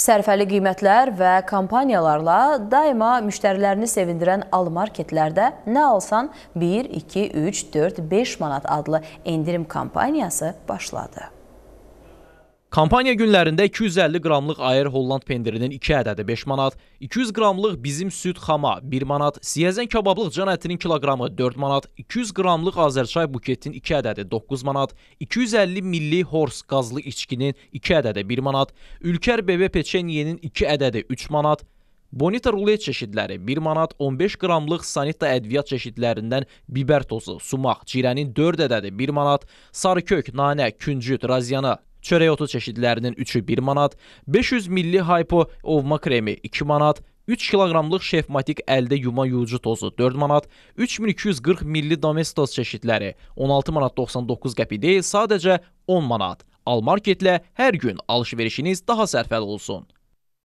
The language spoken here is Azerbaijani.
Sərfəli qiymətlər və kampaniyalarla daima müştərilərini sevindirən almarketlərdə nə alsan 1, 2, 3, 4, 5 manat adlı endirim kampaniyası başladı. Kampaniya günlərində 250 qramlıq Ayer Holland pendirinin 2 ədədi 5 manat, 200 qramlıq bizim süd xama 1 manat, siyəzən kebablıq can ətinin kiloqramı 4 manat, 200 qramlıq Azərçay buketin 2 ədədi 9 manat, 250 milli Hors qazlı içkinin 2 ədədi 1 manat, Ülker BB peçeniyenin 2 ədədi 3 manat, Bonita rulet çeşidləri 1 manat, 15 qramlıq sanita ədviyyat çeşidlərindən biber tozu, sumaq, cirənin 4 ədədi 1 manat, sarı kök, nanə, küncüt, razyana Çörək otu çeşidlərinin üçü 1 manat, 500 milli Hypo ovma kremi 2 manat, 3 kiloqramlıq şefmatik əldə yuma yuyucu tozu 4 manat, 3240 milli domestos çeşidləri 16 manat 99 qəpik deyil, sadəcə 10 manat. Almarketlə hər gün alışverişiniz daha sərfəli olsun.